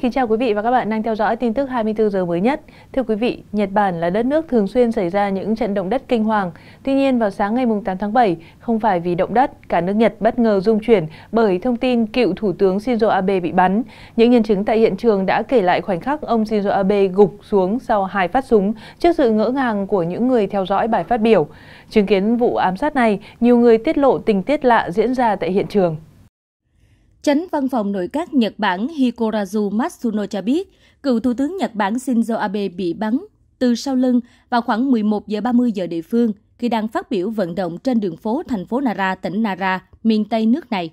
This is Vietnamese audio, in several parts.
kính chào quý vị và các bạn đang theo dõi tin tức 24 giờ mới nhất. Thưa quý vị, Nhật Bản là đất nước thường xuyên xảy ra những trận động đất kinh hoàng. Tuy nhiên, vào sáng ngày 8 tháng 7, không phải vì động đất, cả nước Nhật bất ngờ rung chuyển bởi thông tin cựu Thủ tướng Shinzo Abe bị bắn. Những nhân chứng tại hiện trường đã kể lại khoảnh khắc ông Shinzo Abe gục xuống sau hai phát súng trước sự ngỡ ngàng của những người theo dõi bài phát biểu. Chứng kiến vụ ám sát này, nhiều người tiết lộ tình tiết lạ diễn ra tại hiện trường. Chánh văn phòng nội các Nhật Bản Hikorazu Matsuno cho biết, cựu thủ tướng Nhật Bản Shinzo Abe bị bắn từ sau lưng vào khoảng 11 giờ 30 giờ địa phương khi đang phát biểu vận động trên đường phố thành phố Nara, tỉnh Nara, miền Tây nước này.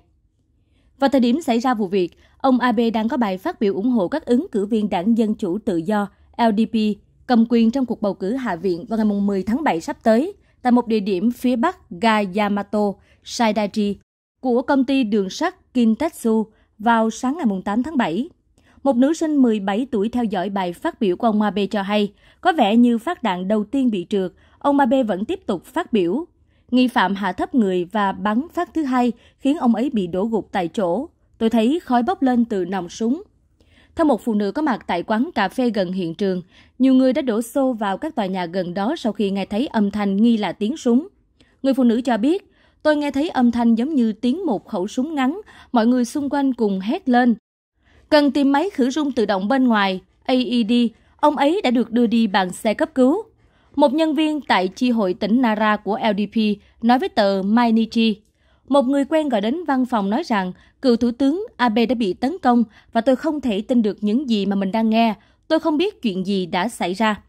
Vào thời điểm xảy ra vụ việc, ông Abe đang có bài phát biểu ủng hộ các ứng cử viên đảng Dân Chủ Tự Do LDP cầm quyền trong cuộc bầu cử Hạ viện vào ngày 10 tháng 7 sắp tới tại một địa điểm phía bắc Ga Yamato, Saidaiji, của công ty đường sắt Kintetsu vào sáng ngày 8 tháng 7. Một nữ sinh 17 tuổi theo dõi bài phát biểu của ông Abe cho hay, có vẻ như phát đạn đầu tiên bị trượt, ông Abe vẫn tiếp tục phát biểu. Nghi phạm hạ thấp người và bắn phát thứ hai khiến ông ấy bị đổ gục tại chỗ. Tôi thấy khói bốc lên từ nòng súng. Theo một phụ nữ có mặt tại quán cà phê gần hiện trường, nhiều người đã đổ xô vào các tòa nhà gần đó sau khi nghe thấy âm thanh nghi là tiếng súng. Người phụ nữ cho biết, Tôi nghe thấy âm thanh giống như tiếng một khẩu súng ngắn, mọi người xung quanh cùng hét lên. Cần tìm máy khử rung tự động bên ngoài, AED, ông ấy đã được đưa đi bằng xe cấp cứu. Một nhân viên tại chi hội tỉnh Nara của LDP nói với tờ Mainichi, một người quen gọi đến văn phòng nói rằng cựu thủ tướng Abe đã bị tấn công và tôi không thể tin được những gì mà mình đang nghe, tôi không biết chuyện gì đã xảy ra.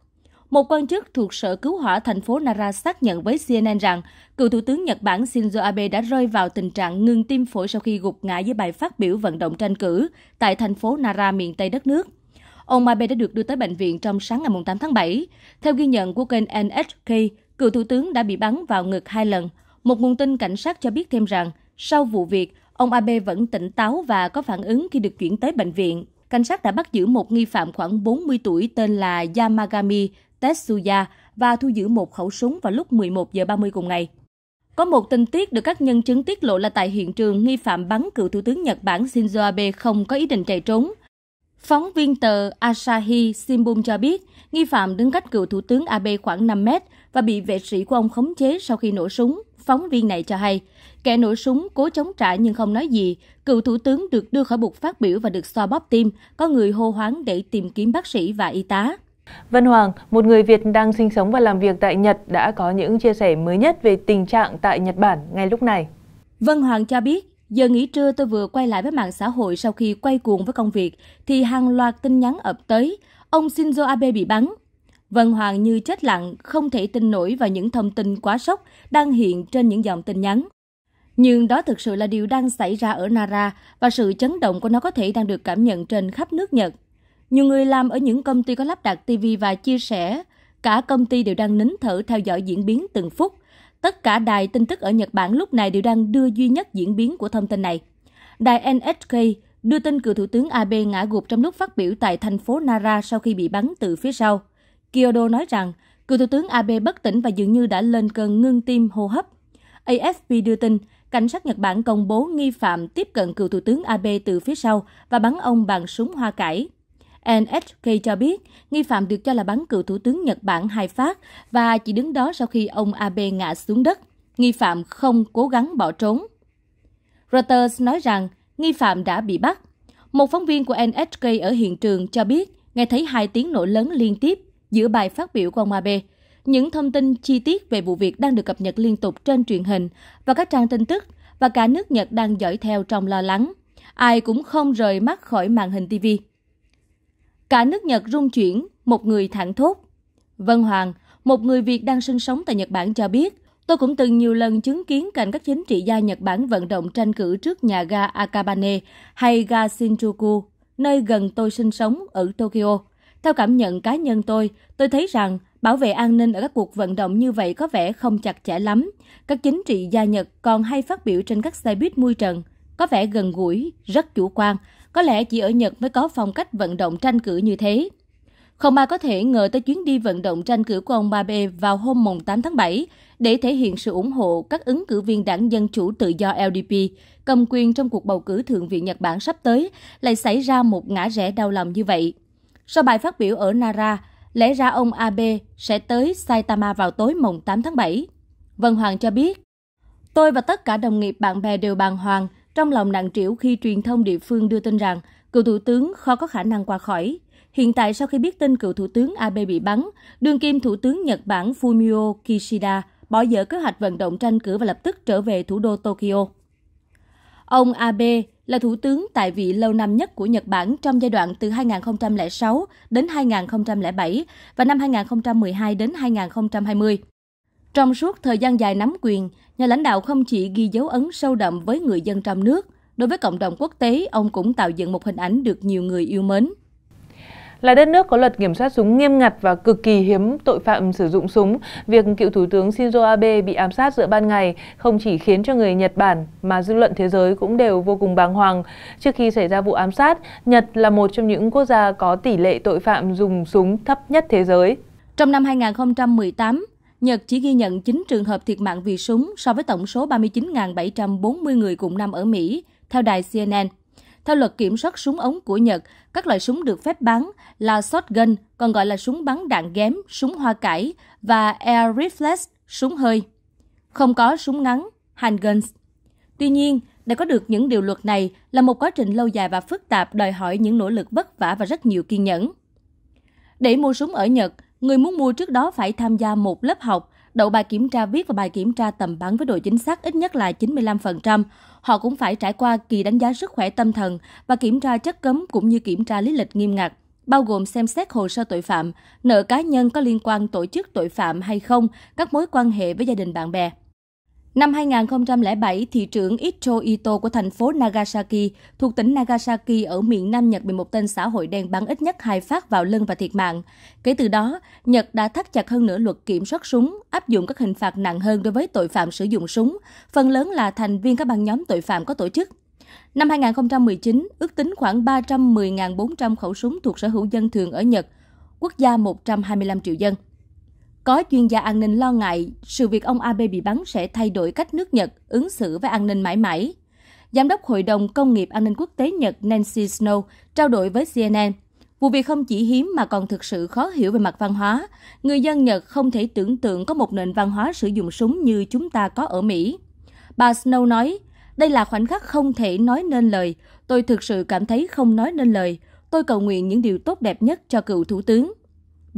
Một quan chức thuộc Sở Cứu hỏa thành phố Nara xác nhận với CNN rằng cựu Thủ tướng Nhật Bản Shinzo Abe đã rơi vào tình trạng ngừng tim phổi sau khi gục ngã dưới bài phát biểu vận động tranh cử tại thành phố Nara miền Tây đất nước. Ông Abe đã được đưa tới bệnh viện trong sáng ngày 8 tháng 7. Theo ghi nhận của kênh NHK, cựu Thủ tướng đã bị bắn vào ngực hai lần. Một nguồn tin cảnh sát cho biết thêm rằng, sau vụ việc, ông Abe vẫn tỉnh táo và có phản ứng khi được chuyển tới bệnh viện. Cảnh sát đã bắt giữ một nghi phạm khoảng 40 tuổi tên là Yamagami tetsuya và thu giữ một khẩu súng vào lúc 11 giờ 30 cùng ngày. Có một tin tiết được các nhân chứng tiết lộ là tại hiện trường nghi phạm bắn cựu thủ tướng Nhật Bản Shinzo Abe không có ý định chạy trốn. Phóng viên tờ Asahi Shimbun cho biết, nghi phạm đứng cách cựu thủ tướng Abe khoảng 5 mét và bị vệ sĩ của ông khống chế sau khi nổ súng. Phóng viên này cho hay, kẻ nổ súng cố chống trả nhưng không nói gì. Cựu thủ tướng được đưa khỏi bục phát biểu và được xoa bóp tim, có người hô hoáng để tìm kiếm bác sĩ và y tá. Văn Hoàng, một người Việt đang sinh sống và làm việc tại Nhật đã có những chia sẻ mới nhất về tình trạng tại Nhật Bản ngay lúc này. Vân Hoàng cho biết, giờ nghỉ trưa tôi vừa quay lại với mạng xã hội sau khi quay cuồng với công việc thì hàng loạt tin nhắn ập tới, ông Shinzo Abe bị bắn. Vân Hoàng như chết lặng, không thể tin nổi vào những thông tin quá sốc đang hiện trên những dòng tin nhắn. Nhưng đó thực sự là điều đang xảy ra ở Nara và sự chấn động của nó có thể đang được cảm nhận trên khắp nước Nhật. Nhiều người làm ở những công ty có lắp đặt TV và chia sẻ, cả công ty đều đang nín thở theo dõi diễn biến từng phút. Tất cả đài tin tức ở Nhật Bản lúc này đều đang đưa duy nhất diễn biến của thông tin này. Đài NHK đưa tin cựu thủ tướng Abe ngã gục trong lúc phát biểu tại thành phố Nara sau khi bị bắn từ phía sau. Kyodo nói rằng cựu thủ tướng Abe bất tỉnh và dường như đã lên cơn ngưng tim hô hấp. AFP đưa tin cảnh sát Nhật Bản công bố nghi phạm tiếp cận cựu thủ tướng Abe từ phía sau và bắn ông bằng súng hoa cải nhk cho biết nghi phạm được cho là bắn cựu thủ tướng nhật bản hai phát và chỉ đứng đó sau khi ông abe ngã xuống đất nghi phạm không cố gắng bỏ trốn reuters nói rằng nghi phạm đã bị bắt một phóng viên của nhk ở hiện trường cho biết nghe thấy hai tiếng nổ lớn liên tiếp giữa bài phát biểu của ông abe những thông tin chi tiết về vụ việc đang được cập nhật liên tục trên truyền hình và các trang tin tức và cả nước Nhật đang dõi theo trong lo lắng. Ai cũng không rời mắt khỏi màn hình TV. Cả nước Nhật rung chuyển, một người thẳng thốt. Vân Hoàng, một người Việt đang sinh sống tại Nhật Bản cho biết, tôi cũng từng nhiều lần chứng kiến cảnh các chính trị gia Nhật Bản vận động tranh cử trước nhà ga Akabane hay ga Shinjuku, nơi gần tôi sinh sống ở Tokyo. Theo cảm nhận cá nhân tôi, tôi thấy rằng bảo vệ an ninh ở các cuộc vận động như vậy có vẻ không chặt chẽ lắm. Các chính trị gia Nhật còn hay phát biểu trên các xe buýt mui trần, có vẻ gần gũi, rất chủ quan có lẽ chỉ ở Nhật mới có phong cách vận động tranh cử như thế. Không ai có thể ngờ tới chuyến đi vận động tranh cử của ông Abe vào hôm 8 tháng 7 để thể hiện sự ủng hộ các ứng cử viên đảng Dân Chủ Tự do LDP cầm quyền trong cuộc bầu cử Thượng viện Nhật Bản sắp tới lại xảy ra một ngã rẽ đau lòng như vậy. Sau bài phát biểu ở Nara, lẽ ra ông Abe sẽ tới Saitama vào tối mùng 8 tháng 7. Vân Hoàng cho biết, Tôi và tất cả đồng nghiệp bạn bè đều bàng hoàng trong lòng nặng trĩu khi truyền thông địa phương đưa tin rằng cựu thủ tướng khó có khả năng qua khỏi. Hiện tại sau khi biết tin cựu thủ tướng Abe bị bắn, đương kim thủ tướng Nhật Bản Fumio Kishida bỏ dở kế hoạch vận động tranh cử và lập tức trở về thủ đô Tokyo. Ông Abe là thủ tướng tại vị lâu năm nhất của Nhật Bản trong giai đoạn từ 2006 đến 2007 và năm 2012 đến 2020. Trong suốt thời gian dài nắm quyền, nhà lãnh đạo không chỉ ghi dấu ấn sâu đậm với người dân trong nước, đối với cộng đồng quốc tế, ông cũng tạo dựng một hình ảnh được nhiều người yêu mến. Là đất nước có luật kiểm soát súng nghiêm ngặt và cực kỳ hiếm tội phạm sử dụng súng, việc cựu Thủ tướng Shinzo Abe bị ám sát giữa ban ngày không chỉ khiến cho người Nhật Bản mà dư luận thế giới cũng đều vô cùng bàng hoàng. Trước khi xảy ra vụ ám sát, Nhật là một trong những quốc gia có tỷ lệ tội phạm dùng súng thấp nhất thế giới. Trong năm 2018, Nhật chỉ ghi nhận 9 trường hợp thiệt mạng vì súng so với tổng số 39.740 người cùng năm ở Mỹ, theo đài CNN. Theo luật kiểm soát súng ống của Nhật, các loại súng được phép bắn là shotgun, còn gọi là súng bắn đạn ghém, súng hoa cải và air rifle, súng hơi. Không có súng ngắn, handguns. Tuy nhiên, để có được những điều luật này là một quá trình lâu dài và phức tạp đòi hỏi những nỗ lực vất vả và rất nhiều kiên nhẫn. Để mua súng ở Nhật, Người muốn mua trước đó phải tham gia một lớp học, đậu bài kiểm tra viết và bài kiểm tra tầm bắn với độ chính xác ít nhất là 95%. Họ cũng phải trải qua kỳ đánh giá sức khỏe tâm thần và kiểm tra chất cấm cũng như kiểm tra lý lịch nghiêm ngặt bao gồm xem xét hồ sơ tội phạm, nợ cá nhân có liên quan tổ chức tội phạm hay không, các mối quan hệ với gia đình bạn bè. Năm 2007, thị trưởng Icho Ito của thành phố Nagasaki thuộc tỉnh Nagasaki ở miền Nam Nhật bị một tên xã hội đen bắn ít nhất hai phát vào lưng và thiệt mạng. Kể từ đó, Nhật đã thắt chặt hơn nữa luật kiểm soát súng, áp dụng các hình phạt nặng hơn đối với tội phạm sử dụng súng, phần lớn là thành viên các băng nhóm tội phạm có tổ chức. Năm 2019, ước tính khoảng 310.400 khẩu súng thuộc sở hữu dân thường ở Nhật, quốc gia 125 triệu dân có chuyên gia an ninh lo ngại sự việc ông abe bị bắn sẽ thay đổi cách nước nhật ứng xử với an ninh mãi mãi giám đốc hội đồng công nghiệp an ninh quốc tế nhật nancy snow trao đổi với cnn vụ việc không chỉ hiếm mà còn thực sự khó hiểu về mặt văn hóa người dân nhật không thể tưởng tượng có một nền văn hóa sử dụng súng như chúng ta có ở mỹ bà snow nói đây là khoảnh khắc không thể nói nên lời tôi thực sự cảm thấy không nói nên lời tôi cầu nguyện những điều tốt đẹp nhất cho cựu thủ tướng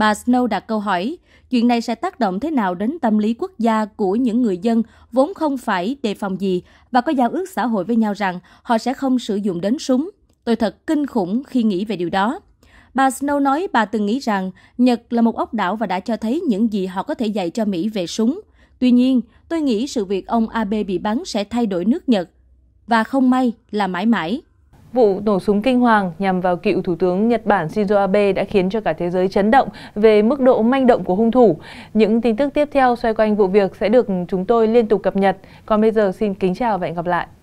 bà Snow đặt câu hỏi, chuyện này sẽ tác động thế nào đến tâm lý quốc gia của những người dân vốn không phải đề phòng gì và có giao ước xã hội với nhau rằng họ sẽ không sử dụng đến súng. Tôi thật kinh khủng khi nghĩ về điều đó. Bà Snow nói bà từng nghĩ rằng Nhật là một ốc đảo và đã cho thấy những gì họ có thể dạy cho Mỹ về súng. Tuy nhiên, tôi nghĩ sự việc ông Abe bị bắn sẽ thay đổi nước Nhật và không may là mãi mãi. Vụ nổ súng kinh hoàng nhằm vào cựu Thủ tướng Nhật Bản Shinzo Abe đã khiến cho cả thế giới chấn động về mức độ manh động của hung thủ. Những tin tức tiếp theo xoay quanh vụ việc sẽ được chúng tôi liên tục cập nhật. Còn bây giờ xin kính chào và hẹn gặp lại.